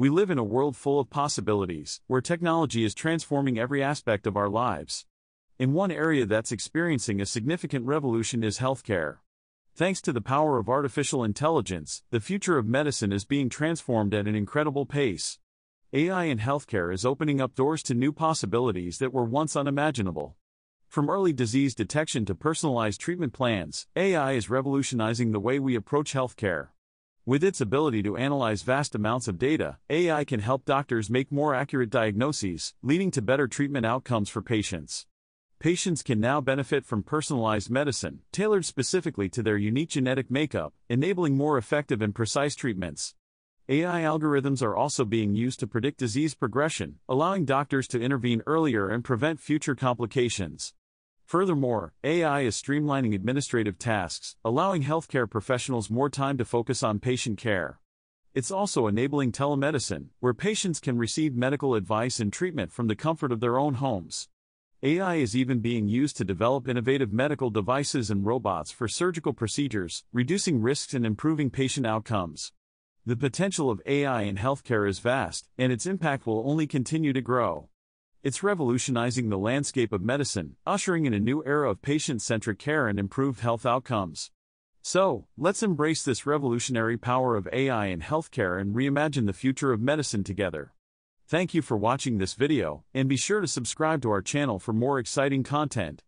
We live in a world full of possibilities, where technology is transforming every aspect of our lives. In one area that's experiencing a significant revolution is healthcare. Thanks to the power of artificial intelligence, the future of medicine is being transformed at an incredible pace. AI in healthcare is opening up doors to new possibilities that were once unimaginable. From early disease detection to personalized treatment plans, AI is revolutionizing the way we approach healthcare. With its ability to analyze vast amounts of data, AI can help doctors make more accurate diagnoses, leading to better treatment outcomes for patients. Patients can now benefit from personalized medicine, tailored specifically to their unique genetic makeup, enabling more effective and precise treatments. AI algorithms are also being used to predict disease progression, allowing doctors to intervene earlier and prevent future complications. Furthermore, AI is streamlining administrative tasks, allowing healthcare professionals more time to focus on patient care. It's also enabling telemedicine, where patients can receive medical advice and treatment from the comfort of their own homes. AI is even being used to develop innovative medical devices and robots for surgical procedures, reducing risks and improving patient outcomes. The potential of AI in healthcare is vast, and its impact will only continue to grow. It's revolutionizing the landscape of medicine, ushering in a new era of patient centric care and improved health outcomes. So, let's embrace this revolutionary power of AI in healthcare and reimagine the future of medicine together. Thank you for watching this video, and be sure to subscribe to our channel for more exciting content.